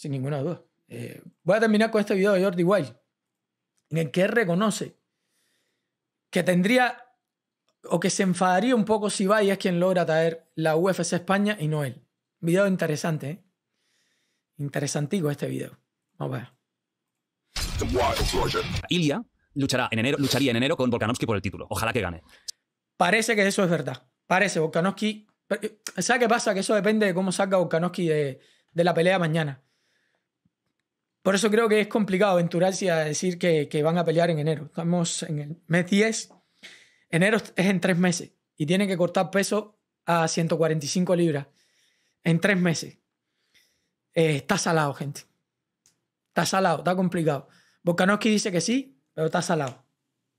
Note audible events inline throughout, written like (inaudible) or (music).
sin ninguna duda. Eh, voy a terminar con este video de Jordi Wild, en el que él reconoce que tendría o que se enfadaría un poco si Valle es quien logra traer la UFC España y no él. Video interesante, ¿eh? Interesantico este video. Vamos a ver. Ilia luchará en enero, lucharía en enero con Volkanovski por el título. Ojalá que gane. Parece que eso es verdad. Parece, Volkanovski... Eh, ¿Sabes qué pasa? Que eso depende de cómo salga Volkanovski de la pelea mañana. Por eso creo que es complicado aventurarse a decir que, van a pelear en enero. Estamos en el mes 10. Enero es en tres meses y tienen que cortar peso a 145 libras en tres meses. Eh, está salado, gente. Está salado, está complicado. Volkanovski dice que sí, pero está salado.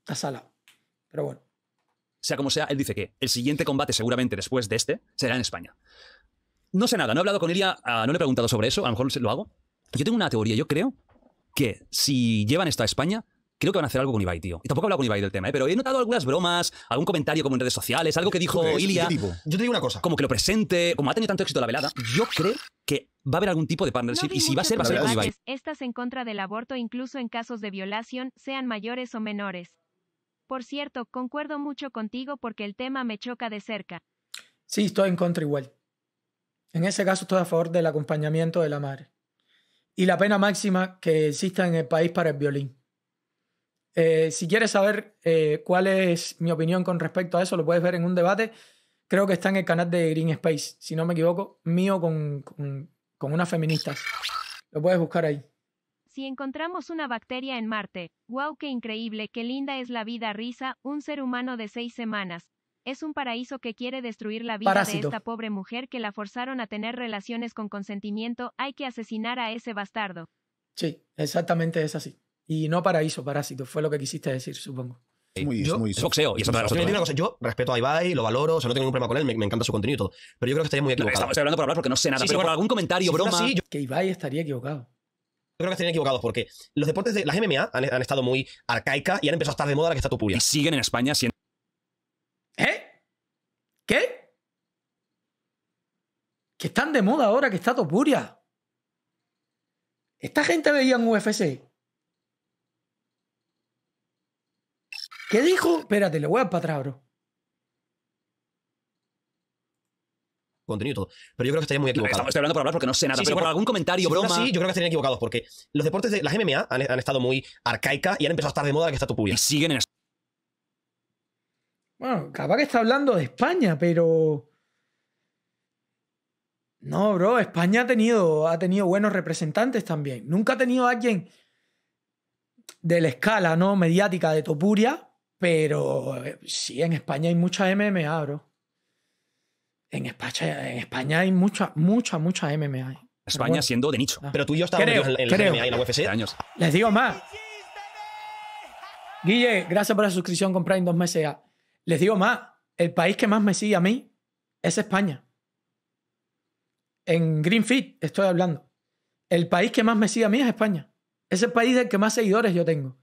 Está salado. Pero bueno. Sea como sea, él dice que el siguiente combate, seguramente después de este, será en España. No sé nada, no he hablado con Ilya. Ah, no le he preguntado sobre eso, a lo mejor lo hago. Yo tengo una teoría, yo creo que si llevan esto a España, creo que van a hacer algo con Ibai, tío. Y tampoco he hablado con Ibai del tema, ¿eh? pero he notado algunas bromas, algún comentario como en redes sociales, algo que dijo Ilia. Yo te digo una cosa. Como que lo presente, como ha tenido tanto éxito la velada, yo creo que va a haber algún tipo de partnership y si va a ser, va a ser con Ibai. Estas en contra del aborto incluso en casos de violación, sean mayores o menores. Por cierto, concuerdo mucho contigo porque el tema me choca de cerca. Sí, estoy en contra igual. En ese caso estoy a favor del acompañamiento de la madre y la pena máxima que exista en el país para el violín. Eh, si quieres saber eh, cuál es mi opinión con respecto a eso, lo puedes ver en un debate. Creo que está en el canal de Green Space, si no me equivoco, mío con, con, con unas feministas. Lo puedes buscar ahí. Si encontramos una bacteria en Marte, wow, qué increíble, qué linda es la vida, risa, un ser humano de seis semanas, es un paraíso que quiere destruir la vida de esta pobre mujer que la forzaron a tener relaciones con consentimiento. Hay que asesinar a ese bastardo. Sí, exactamente es así. Y no paraíso, parásito, fue lo que quisiste decir, supongo. Muy, yo, muy, boxeo yo respeto a Ibai, lo valoro, no tengo ningún problema con él, me, encanta su contenido y todo. Pero yo creo que estaría muy equivocado. estamos hablando por hablar porque no sé nada, pero algún comentario, broma. Que Ibai estaría equivocado. Yo creo que estarían equivocados porque los deportes de las MMA han, estado muy arcaicas y han empezado a estar de moda la que está Tupuria. Y siguen en España siendo ¿Qué? Que están de moda ahora, que está Topuria. Esta gente veía un UFC. ¿Qué dijo? Espérate, le voy a dar para bro. Contenido y todo. Pero yo creo que estaría muy equivocado. Estamos, estoy hablando por hablar porque no sé nada. pero por, algún comentario, broma. Sí, yo creo que estarían equivocados porque los deportes de las MMA han, estado muy arcaicas y han empezado a estar de moda que está Topuria. Y siguen en bueno, capaz que está hablando de España, pero. No, bro, España ha tenido, ha tenido buenos representantes también. Nunca ha tenido a alguien de la escala ¿no? mediática de Topuria, pero eh, sí, en España hay mucha MMA, bro. En España, en España hay mucha, mucha, mucha MMA. España siendo de nicho. Ah. Pero tú y yo estábamos en, la MMA y la UFC años. Les digo más. Guille, gracias por la suscripción con Prime dos meses les digo más, el país que más me sigue a mí es España. En Greenfield estoy hablando. El país que más me sigue a mí es España. Es el país del que más seguidores yo tengo.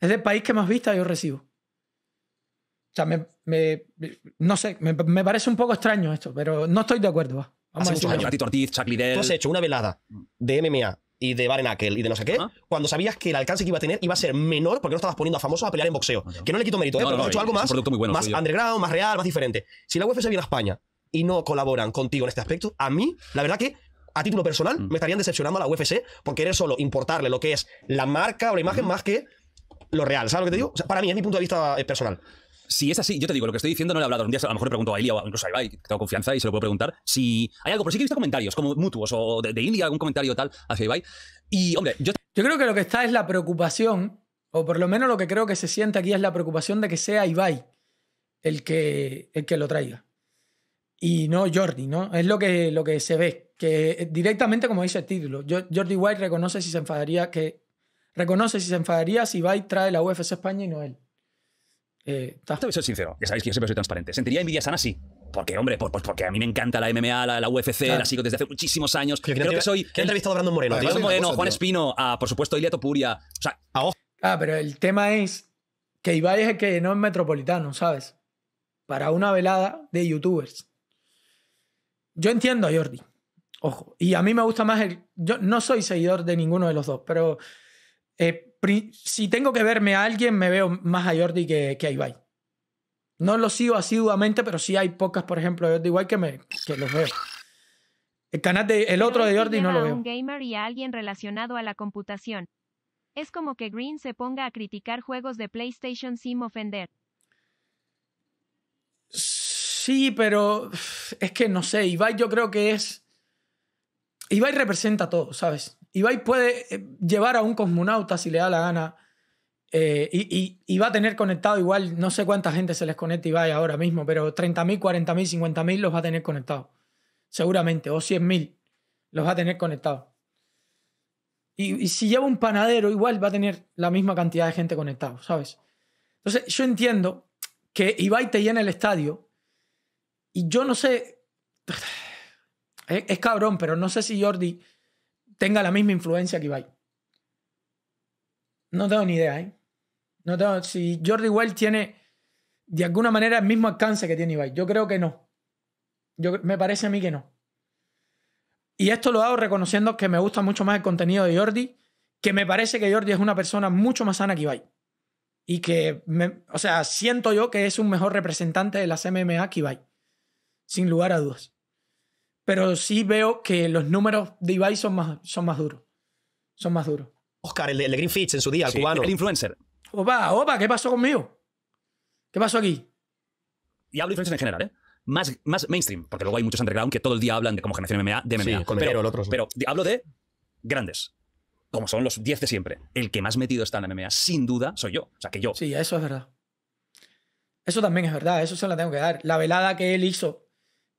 Es el país que más vistas yo recibo. O sea, me, no sé, me, parece un poco extraño esto, pero no estoy de acuerdo. Vamos muchos Ortiz, has hecho una velada de MMA y de en aquel y de no sé qué, cuando sabías que el alcance que iba a tener iba a ser menor porque no estabas poniendo a famosos a pelear en boxeo. Que no le quito mérito, ¿eh? No, hecho algo más, muy bueno, más underground, más real, más diferente. Si la UFC viene a España y no colaboran contigo en este aspecto, a mí, la verdad que a título personal, mm. me estarían decepcionando a la UFC por querer solo importarle lo que es la marca o la imagen más que lo real. ¿Sabes lo que te digo? para mí, es mi punto de vista eh, personal si es así, yo te digo, lo que estoy diciendo no lo he hablado. Un día a lo mejor le pregunto a Ilya o incluso a Ibai, que tengo confianza y se lo puedo preguntar. Si hay algo, pero sí que he comentarios como mutuos o de, de algún comentario tal hacia Ibai. Y hombre, yo. creo que lo que está es la preocupación, o por lo menos lo que creo que se siente aquí es la preocupación de que sea Ibai el que, el que lo traiga. Y no Jordi, ¿no? Es lo que, lo que se ve. Que directamente, como dice el título, Jordi White reconoce si se enfadaría que. Reconoce si se enfadaría si Ibai trae la UFC España y no él. Eh, Te voy a ser sincero, ya sabéis que yo siempre soy transparente. ¿Sentiría envidia sana? Sí. Porque, hombre, pues, porque a mí me encanta la MMA, la, UFC, la sigo desde hace muchísimos años. Yo, creo que, soy. ha entrevistado a Brandon Moreno? Moreno, Juan Espino, por supuesto, Ilia Topuria. O sea, a ojo. Ah, pero el tema es que Ibai es que no es metropolitano, ¿sabes? Para una velada de youtubers. Yo entiendo a Jordi. Ojo. Y a mí me gusta más el. Yo no soy seguidor de ninguno de los dos, pero. Eh, si tengo que verme a alguien, me veo más a Jordi que, que a Ibai. No lo sigo asiduamente, pero sí hay pocas, por ejemplo, de Jordi Ibai que, me, que los veo. El canal de, el otro de Jordi no lo veo. un gamer y alguien relacionado a la computación. Es como que Green se ponga a criticar juegos de PlayStation sin ofender. Sí, pero es que no sé, Ibai yo creo que es... Ibai representa todo, ¿sabes? Ibai puede eh, llevar a un cosmonauta si le da la gana. Eh, y, va a tener conectado igual, no sé cuánta gente se les conecta Ibai ahora mismo, pero 30.000, 40.000, 50.000 los va a tener conectados. Seguramente. O 100.000 los va a tener conectados. Y, si lleva un panadero, igual va a tener la misma cantidad de gente conectado ¿sabes? Entonces, yo entiendo que Ibai te llena el estadio y yo no sé. (sighs) es cabrón, pero no sé si Jordi tenga la misma influencia que Ibai. No tengo ni idea, ¿eh? No tengo, si Jordi Well tiene de alguna manera el mismo alcance que tiene Ibai. Yo creo que no. Yo, me parece a mí que no. Y esto lo hago reconociendo que me gusta mucho más el contenido de Jordi, que me parece que Jordi es una persona mucho más sana que Ibai. Y que, o sea, siento yo que es un mejor representante de las MMA que Ibai. Sin lugar a dudas pero sí veo que los números de Ibai son más, son más duros. Son más duros. Oscar, el Green Fitch en su día, el cubano. El influencer. Opa, opa, ¿qué pasó conmigo? ¿Qué pasó aquí? Y hablo de influencer en general, ¿eh? Más, más mainstream, porque luego hay muchos underground que todo el día hablan de cómo generación MMA, de MMA. pero, pero hablo de grandes, como son los 10 de siempre. El que más metido está en la MMA, sin duda, soy yo. O sea, que yo. Sí, eso es verdad. Eso también es verdad, eso se la tengo que dar. La velada que él hizo,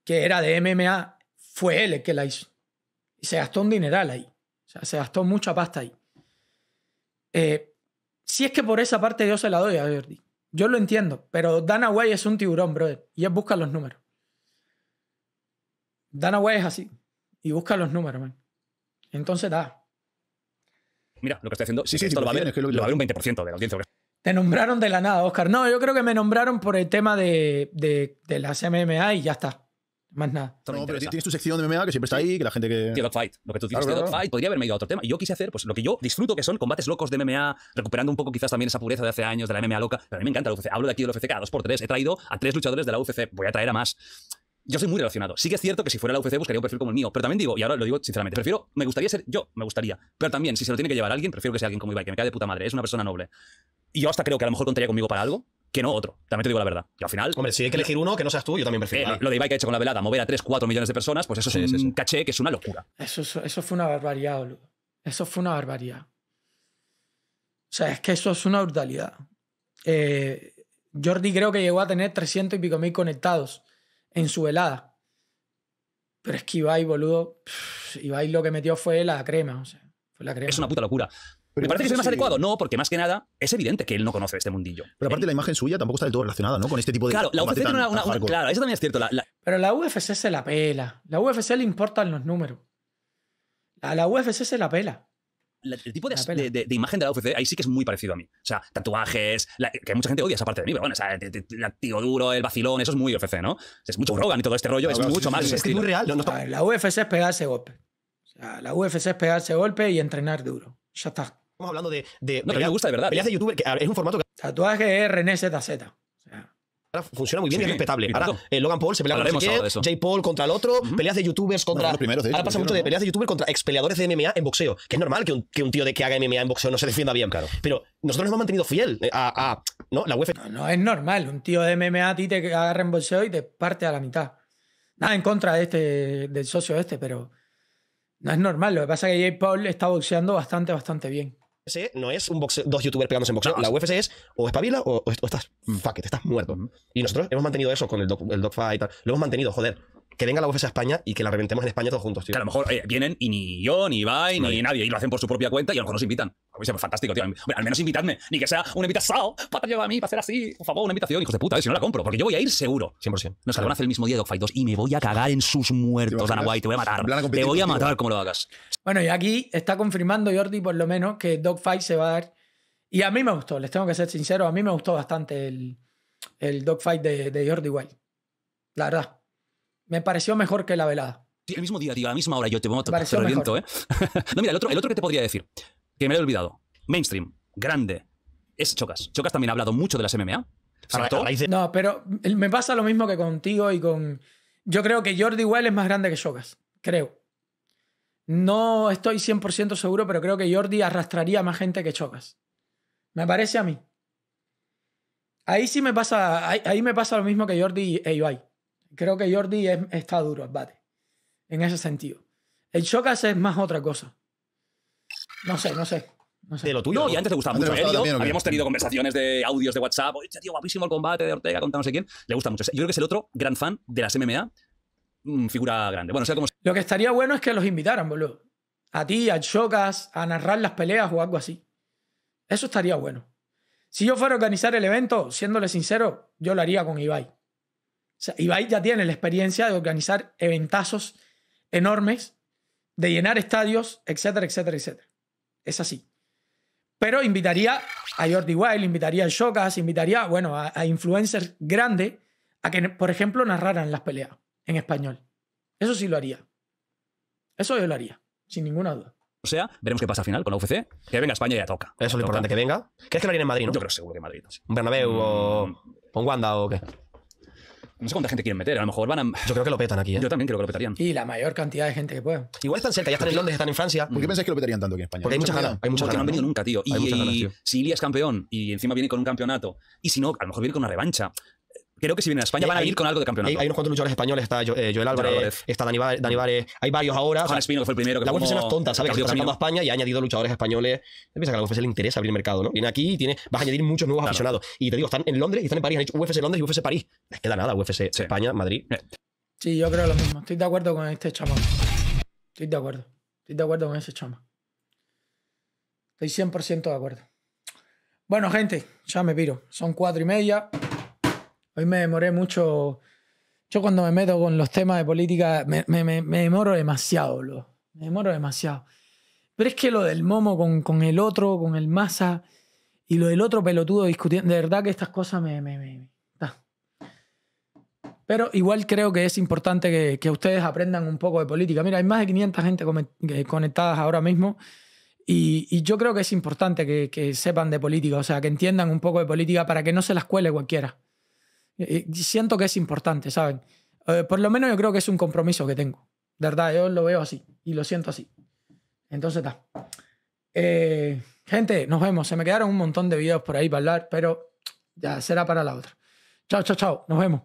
que era de MMA, fue él el que la hizo. Y se gastó un dineral ahí. O sea, se gastó mucha pasta ahí. Eh, si es que por esa parte yo se la doy a Jordi. Yo lo entiendo, pero Dana White es un tiburón, brother. Y él busca los números. Dana White es así. Y busca los números, man. Entonces da. Mira, lo que estoy haciendo, sí, sí, lo, va es que lo, a un 20% de la audiencia. Te nombraron de la nada, Oscar. No, yo creo que me nombraron por el tema de, la de MMA y ya está. Más nada. No, pero tienes tu sección de MMA que siempre está ahí, que la gente que. Tío, Dogfight. Lo que tú dices, Podría haberme ido a otro tema. Y Yo quise hacer, pues lo que yo disfruto, que son combates locos de MMA, recuperando un poco quizás también esa pureza de hace años, de la MMA loca. Pero a mí me encanta la UFC. Hablo de aquí la UFC cada dos por tres He traído a tres luchadores de la UFC. Voy a traer a más. Yo soy muy relacionado. Sí que es cierto que si fuera la UFC buscaría un perfil como el mío, pero también digo, y ahora lo digo sinceramente, prefiero, me gustaría ser yo, me gustaría, pero también si se lo tiene que llevar alguien, prefiero que sea alguien como Ibai, que me cae de puta madre, es una persona noble. Y yo hasta creo que a lo mejor contaría conmigo para algo, que no otro. También te digo la verdad. Y al final. Hombre, si hay que elegir uno, que no seas tú, yo también prefiero. Eh, lo, de Ibai que ha hecho con la velada, mover a 3, 4 millones de personas, pues eso es un caché que es una locura. Eso, fue una barbaridad, boludo. Eso fue una barbaridad. O sea, es que eso es una brutalidad. Eh, Jordi creo que llegó a tener 300 y pico mil conectados en su velada. Pero es que Ibai, boludo, Ibai lo que metió fue la crema, o sea, fue la crema. Es una puta locura me parece que soy más adecuado. No, porque más que nada es evidente que él no conoce este mundillo. Pero aparte, la imagen suya tampoco está del todo relacionada, ¿no? Con este tipo de. Claro, la UFC tiene una. claro, eso también es cierto. Pero la UFC se la pela. La UFC le importan los números. A la UFC se la pela. el tipo de, imagen de la UFC ahí sí que es muy parecido a mí. O sea, tatuajes, que mucha gente odia esa parte de mí, pero bueno, o sea, el tío duro, el vacilón, eso es muy UFC, ¿no? Es mucho Rogan y todo este rollo, es mucho más. es, muy real. la UFC es pegarse golpe. la UFC es pegarse golpe y entrenar duro. Ya está. Estamos hablando de. no, me gusta de verdad. Peleas de youtuber, que es un formato que. Tatuaje RNZZ. Ahora funciona muy bien y es respetable. Ahora eh, Logan Paul se pelea con Jay Paul contra el otro, peleas de youtubers contra. ahora pasa mucho de peleas de youtubers contra ex peleadores de MMA en boxeo, que es normal que un, que un tío de que haga MMA en boxeo no se defienda bien, claro. Pero nosotros nos hemos mantenido fiel eh, a, ¿no? la UEFA. No, no, es normal, un tío de MMA a ti te agarra en boxeo y te parte a la mitad. Nada en contra de este, del socio este, pero no es normal. Lo que pasa es que Jay Paul está boxeando bastante, bastante bien no es un boxeo, dos youtubers pegándose en boxeo. la UFC es o espabila o, o, estás fuck estás muerto. Y nosotros hemos mantenido eso con el, doc, el dogfight. Lo hemos mantenido, joder que venga la UFC a España y que la reventemos en España todos juntos, tío. Que a lo mejor vienen y ni yo, ni Ibai, ni Nadie. y lo hacen por su propia cuenta y a lo mejor nos invitan. me es fantástico, tío. al menos invitadme, ni que sea una invitación para llevar a mí, para hacer así. Por favor, una invitación, hijos de puta, si no la compro, porque yo voy a ir seguro. 100%. Nos claro. van a hacer el mismo día Dogfight 2 y me voy a cagar en sus muertos, Dana White, te voy a matar. Te voy a matar como lo hagas. Bueno, y aquí está confirmando Jordi, por lo menos, que Dogfight se va a dar. Y a mí me gustó, les tengo que ser sincero, a mí me gustó bastante el, el Dogfight de, de Jordi White. La verdad me pareció mejor que la velada. Sí, el mismo día, tío, a la misma hora. Yo te, pongo, te reviento, ¿eh? (laughs) no, mira, el otro, que te podría decir, que me he olvidado. Mainstream, grande, es Chocas. Chocas también ha hablado mucho de las MMA. No, pero me pasa lo mismo que contigo y con... Yo creo que Jordi Well es más grande que Chocas, creo. No estoy 100% seguro, pero creo que Jordi arrastraría más gente que Chocas. Me parece a mí. Ahí sí me pasa, ahí, me pasa lo mismo que Jordi e Ibai. Creo que Jordi está duro al bate, en ese sentido. El Chocas es más otra cosa. No sé, no sé. No sé. De lo tuyo. y antes te gustaba mucho. habíamos tenido conversaciones de audios de WhatsApp. Oye, tío, guapísimo el combate de Ortega contra no sé quién. Le gusta mucho. Yo creo que es el otro gran fan de las MMA. Figura grande. Bueno, sea como Lo que estaría bueno es que los invitaran, boludo. A ti, al Chocas, a narrar las peleas o algo así. Eso estaría bueno. Si yo fuera a organizar el evento, siéndole sincero, yo lo haría con Ibai sea, Ibai ya tiene la experiencia de organizar eventazos enormes, de llenar estadios, etcétera, etcétera, etcétera. Es así. Pero invitaría a Jordi Wild, invitaría a Shokas, invitaría, bueno, a, influencers grandes a que, por ejemplo, narraran las peleas en español. Eso sí lo haría. Eso yo lo haría, sin ninguna duda. O sea, veremos qué pasa al final con la UFC. Que venga a España ya toca. Eso es lo importante, que venga. es que lo haría en Madrid, no? Yo creo seguro que en Madrid. ¿Un Bernabéu o mm. un Wanda o qué? No sé cuánta gente quieren meter, a lo mejor van a. Yo creo que lo petan aquí, ¿eh? Yo también creo que lo petarían. Y la mayor cantidad de gente que pueda. Igual están cerca, ya están en Londres, están en Francia. Mm. ¿Por qué pensáis que lo petarían tanto aquí en España? Porque hay mucha ganas. Hay mucha Porque no han venido nunca, tío. Y, si Ilia es campeón y encima viene con un campeonato, y si no, a lo mejor viene con una revancha creo que si vienen a España van a ir con algo de campeonato. Hay, unos cuantos luchadores españoles, está eh, Joel Álvarez, está Dani, hay varios ahora. Juan Espino, que fue el primero. la UFC no es tonta, ¿sabes? Que está sacando a España y ha añadido luchadores españoles. Piensa que a la UFC le interesa abrir el mercado, ¿no? Viene aquí y tiene, vas a añadir muchos nuevos aficionados. Y te digo, están en Londres y están en París, han hecho UFC Londres y UFC París. Les queda nada, UFC España, Madrid. Eh. Sí, yo creo lo mismo. Estoy de acuerdo con este chama. Estoy de acuerdo. Estoy de acuerdo con ese chama Estoy 100% de acuerdo. Bueno, gente, ya me piro. Son cuatro y media. Hoy me demoré mucho. Yo cuando me meto con los temas de política, me, demoro demasiado, lo Me demoro demasiado. Pero es que lo del momo con, con el otro, con el masa, y lo del otro pelotudo discutiendo, de verdad que estas cosas me... me pero igual creo que es importante que, que, ustedes aprendan un poco de política. Mira, hay más de 500 gente conectadas ahora mismo y, y yo creo que es importante que, que, sepan de política, o sea, que entiendan un poco de política para que no se las cuele cualquiera. Eh, siento que es importante, ¿saben? Eh, por lo menos yo creo que es un compromiso que tengo. verdad, yo lo veo así y lo siento así. Entonces está. Eh, gente, nos vemos. Se me quedaron un montón de videos por ahí para hablar, pero ya será para la otra. Chao, chao, chao. Nos vemos.